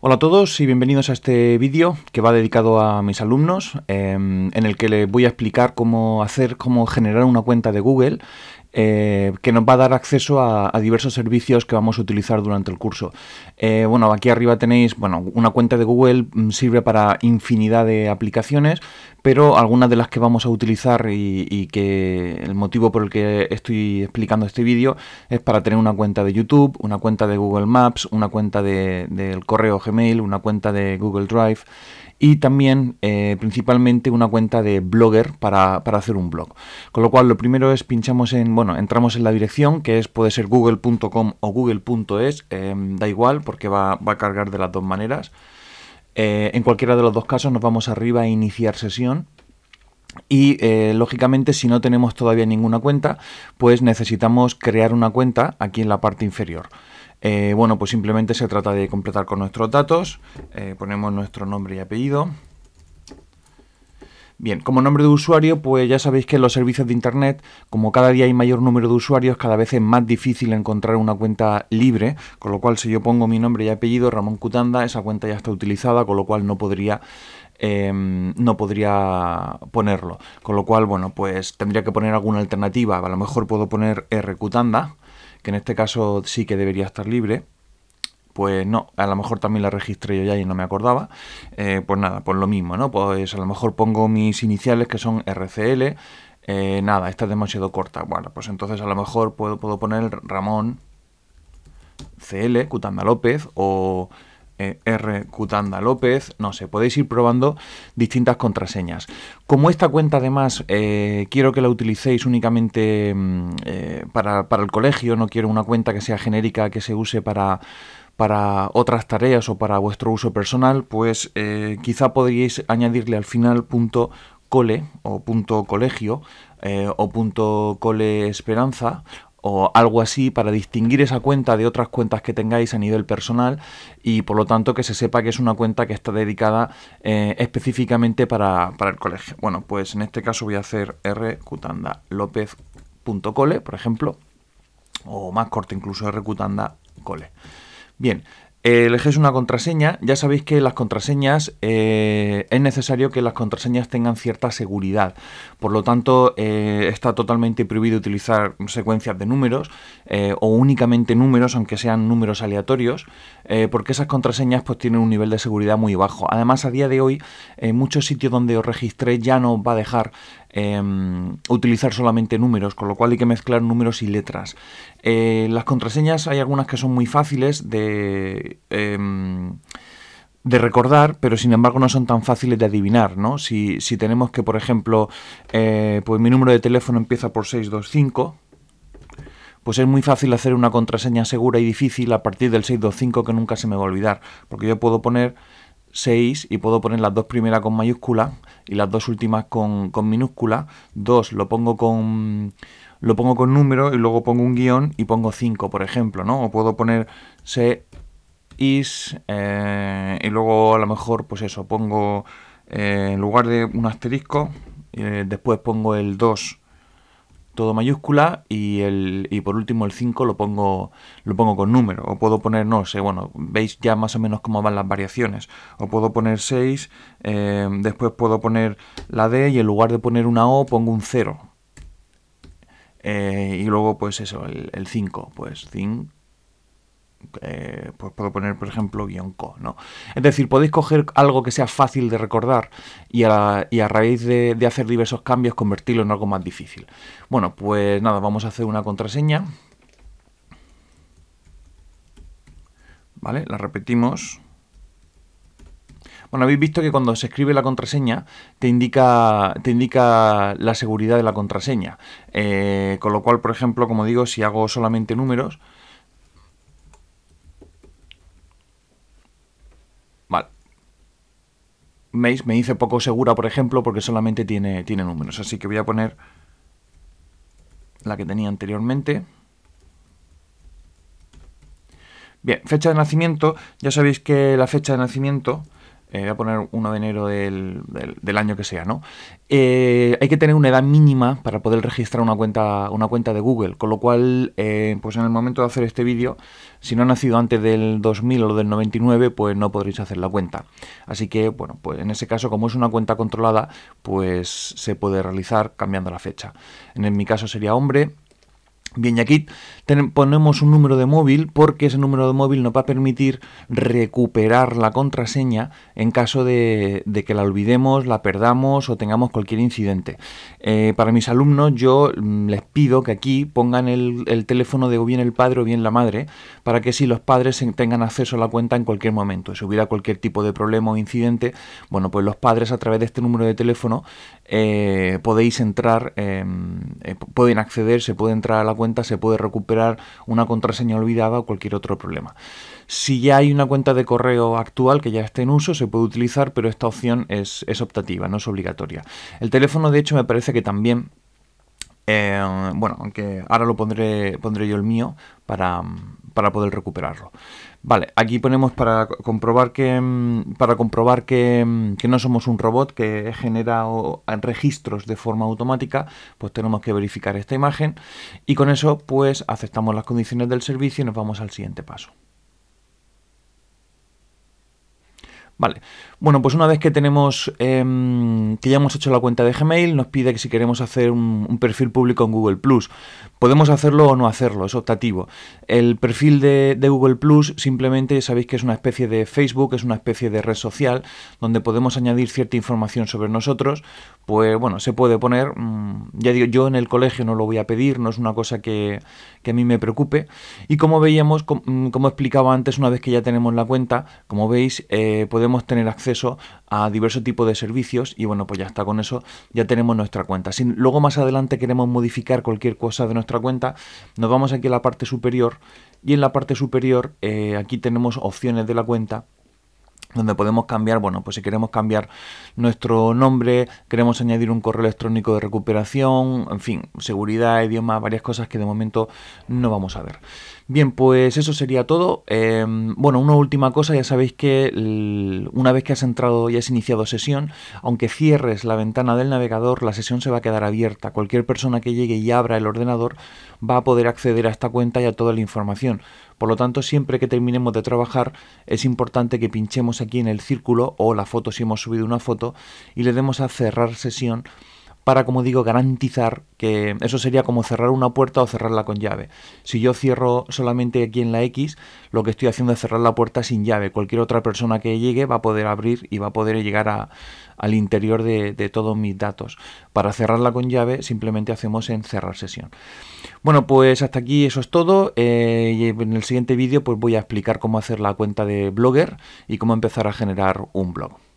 Hola a todos y bienvenidos a este vídeo que va dedicado a mis alumnos em, en el que les voy a explicar cómo hacer, cómo generar una cuenta de Google eh, que nos va a dar acceso a, diversos servicios que vamos a utilizar durante el curso. Eh, bueno, aquí arriba tenéis, bueno, una cuenta de Google mm, sirve para infinidad de aplicaciones, pero algunas de las que vamos a utilizar y, que el motivo por el que estoy explicando este vídeo es para tener una cuenta de YouTube, una cuenta de Google Maps, una cuenta del correo Gmail, una cuenta de Google Drive y también eh, principalmente una cuenta de Blogger para, para, hacer un blog. Con lo cual lo primero es pinchamos en, bueno, entramos en la dirección que es puede ser google.com o google.es, em, da igual porque va, a cargar de las dos maneras. Eh, en cualquiera de los dos casos nos vamos arriba a iniciar sesión. Y eh, lógicamente si no tenemos todavía ninguna cuenta, pues necesitamos crear una cuenta aquí en la parte inferior. Eh, bueno, pues simplemente se trata de completar con nuestros datos. Eh, ponemos nuestro nombre y apellido. Bien, como nombre de usuario, pues ya sabéis que en los servicios de Internet, como cada día hay mayor número de usuarios, cada vez es más difícil encontrar una cuenta libre, con lo cual si yo pongo mi nombre y apellido, Ramón Cutanda, esa cuenta ya está utilizada, con lo cual no podría em, no podría ponerlo. Con lo cual, bueno, pues tendría que poner alguna alternativa. A lo mejor puedo poner R Cutanda, que en este caso sí que debería estar libre, pues no, a lo mejor también la registré yo ya y no me acordaba, eh, pues nada, pues lo mismo, ¿no? Pues a lo mejor pongo mis iniciales que son RCL, eh, nada, esta es demasiado corta, bueno, pues entonces a lo mejor puedo, puedo poner Ramón CL, Cutanda López o R. Cutanda López, no sé, podéis ir probando distintas contraseñas. Como esta cuenta además eh, quiero que la utilicéis únicamente mm, eh, para, el colegio, no quiero una cuenta que sea genérica, que se use para, otras tareas o para vuestro uso personal, pues eh, quizá podríais añadirle al final cole o colegio o punto esperanza o algo así para distinguir esa cuenta de otras cuentas que tengáis a nivel personal y por lo tanto que se sepa que es una cuenta que está dedicada eh, específicamente para, para, el colegio. Bueno, pues en este caso voy a hacer rcutandalopez.cole, por ejemplo, o más corto incluso rcutandacole. Bien, Elegéis una contraseña. Ya sabéis que las contraseñas eh, es necesario que las contraseñas tengan cierta seguridad. Por lo tanto, eh, está totalmente prohibido utilizar secuencias de números eh, o únicamente números, aunque sean números aleatorios, porque esas contraseñas pues, tienen un nivel de seguridad muy bajo. Además, a día de hoy, en muchos sitios donde os registré ya no va a dejar Em, utilizar solamente números, con lo cual hay que mezclar números y letras. Eh, las contraseñas hay algunas que son muy fáciles de... Em, de recordar, pero sin embargo no son tan fáciles de adivinar, Si, tenemos que, por ejemplo, eh, pues mi número de teléfono empieza por 625, pues es muy fácil hacer una contraseña segura y difícil a partir del 625 que nunca se me va a olvidar, porque yo puedo poner 6 y puedo poner las dos primeras con mayúscula y las dos últimas con, con minúsculas. 2 lo pongo con lo pongo con número y luego pongo un guión y pongo 5, por ejemplo, ¿no? O puedo poner se is eh, y luego a lo mejor, pues eso, pongo eh, en lugar de un asterisco, eh, después pongo el 2 todo mayúscula y, el, y por último el 5 lo pongo, lo pongo con número. O puedo poner, no sé, bueno, veis ya más o menos cómo van las variaciones. O puedo poner 6, eh, después puedo poner la D y en lugar de poner una O pongo un 0. Eh, y luego pues eso, el 5, pues 5. Eh, pues puedo poner, por ejemplo, guión co, ¿no? Es decir, podéis coger algo que sea fácil de recordar y a, raíz de, hacer diversos cambios convertirlo en algo más difícil. Bueno, pues nada, vamos a hacer una contraseña. ¿Vale? La repetimos. Bueno, habéis visto que cuando se escribe la contraseña te indica, te indica la seguridad de la contraseña. Eh, con lo cual, por ejemplo, como digo, si hago solamente números, ¿Veis? me dice poco segura, por ejemplo, porque solamente tiene, tiene números. Así que voy a poner la que tenía anteriormente. Bien, fecha de nacimiento. Ya sabéis que la fecha de nacimiento eh, voy a poner 1 de enero del, año que sea, ¿no? Eh, hay que tener una edad mínima para poder registrar una cuenta, una cuenta de Google, con lo cual, eh, pues en el momento de hacer este vídeo, si no ha nacido antes del 2000 o del 99, pues no podréis hacer la cuenta. Así que, bueno, pues en ese caso, como es una cuenta controlada, pues se puede realizar cambiando la fecha. En mi caso sería hombre, Bien, y aquí ponemos un número de móvil porque ese número de móvil nos va a permitir recuperar la contraseña en caso de, que la olvidemos, la perdamos o tengamos cualquier incidente. Eh, para mis alumnos yo mm, les pido que aquí pongan el, teléfono de o bien el padre o bien la madre para que si los padres tengan acceso a la cuenta en cualquier momento, si hubiera cualquier tipo de problema o incidente, bueno, pues los padres a través de este número de teléfono eh, podéis entrar, eh, pueden acceder, se puede entrar a la cuenta se puede recuperar una contraseña olvidada o cualquier otro problema. Si ya hay una cuenta de correo actual que ya esté en uso, se puede utilizar, pero esta opción es, optativa, no es obligatoria. El teléfono, de hecho, me parece que también eh, bueno, aunque ahora lo pondré, pondré yo el mío para, para poder recuperarlo. Vale, aquí ponemos para comprobar que mm, para comprobar mm, que, no somos un robot que genera registros de forma automática, pues tenemos que verificar esta imagen y con eso pues aceptamos las condiciones del servicio y nos vamos al siguiente paso. Vale. Bueno, pues una vez que tenemos em, que ya hemos hecho la cuenta de Gmail, nos pide que si queremos hacer un, perfil público en Google Plus, podemos hacerlo o no hacerlo, es optativo. El perfil de, Google Plus simplemente sabéis que es una especie de Facebook, es una especie de red social donde podemos añadir cierta información sobre nosotros. Pues bueno, se puede poner. Mm, ya digo, yo en el colegio no lo voy a pedir, no es una cosa que, a mí me preocupe. Y como veíamos, mm, como explicaba antes, una vez que ya tenemos la cuenta, como veis, eh, podemos tener acceso a diversos tipos de servicios y bueno, pues ya está con eso, ya tenemos nuestra cuenta. Si luego más adelante queremos modificar cualquier cosa de nuestra cuenta, nos vamos aquí a la parte superior y en la parte superior eh, aquí tenemos opciones de la cuenta donde podemos cambiar, bueno, pues si queremos cambiar nuestro nombre, queremos añadir un correo electrónico de recuperación, en fin, seguridad, idioma, varias cosas que de momento no vamos a ver. Bien, pues eso sería todo. Em, bueno, una última cosa, ya sabéis que una vez que has entrado y has iniciado sesión, aunque cierres la ventana del navegador, la sesión se va a quedar abierta. Cualquier persona que llegue y abra el ordenador va a poder acceder a esta cuenta y a toda la información. Por lo tanto, siempre que terminemos de trabajar, es importante que pinchemos aquí en el círculo o la foto si hemos subido una foto y le demos a cerrar sesión para, como digo, garantizar que eso sería como cerrar una puerta o cerrarla con llave. Si yo cierro solamente aquí en la X, lo que estoy haciendo es cerrar la puerta sin llave. Cualquier otra persona que llegue va a poder abrir y va a poder llegar al interior de, todos mis datos. Para cerrarla con llave simplemente hacemos en cerrar sesión. Bueno, pues hasta aquí eso es todo. Eh, en el siguiente vídeo pues voy a explicar cómo hacer la cuenta de Blogger y cómo empezar a generar un blog.